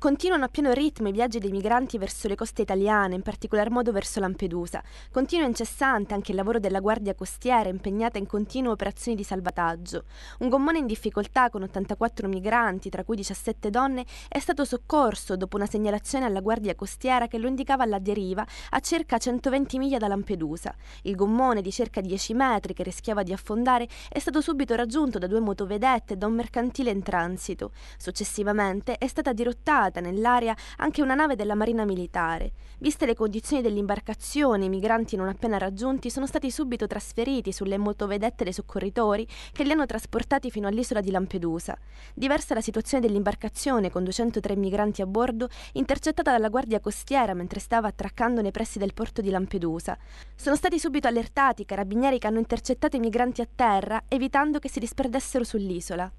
Continuano a pieno ritmo i viaggi dei migranti verso le coste italiane, in particolar modo verso Lampedusa. Continua incessante anche il lavoro della Guardia Costiera, impegnata in continue operazioni di salvataggio. Un gommone in difficoltà con 84 migranti, tra cui 17 donne, è stato soccorso dopo una segnalazione alla Guardia Costiera che lo indicava alla deriva a circa 120 miglia da Lampedusa. Il gommone di circa 10 metri, che rischiava di affondare, è stato subito raggiunto da due motovedette e da un mercantile in transito. Successivamente è stata dirottata sbarcata nell'area anche una nave della Marina Militare. Viste le condizioni dell'imbarcazione, i migranti non appena raggiunti sono stati subito trasferiti sulle motovedette dei soccorritori che li hanno trasportati fino all'isola di Lampedusa. Diversa la situazione dell'imbarcazione con 203 migranti a bordo, intercettata dalla Guardia Costiera mentre stava attraccando nei pressi del porto di Lampedusa. Sono stati subito allertati i carabinieri che hanno intercettato i migranti a terra, evitando che si disperdessero sull'isola.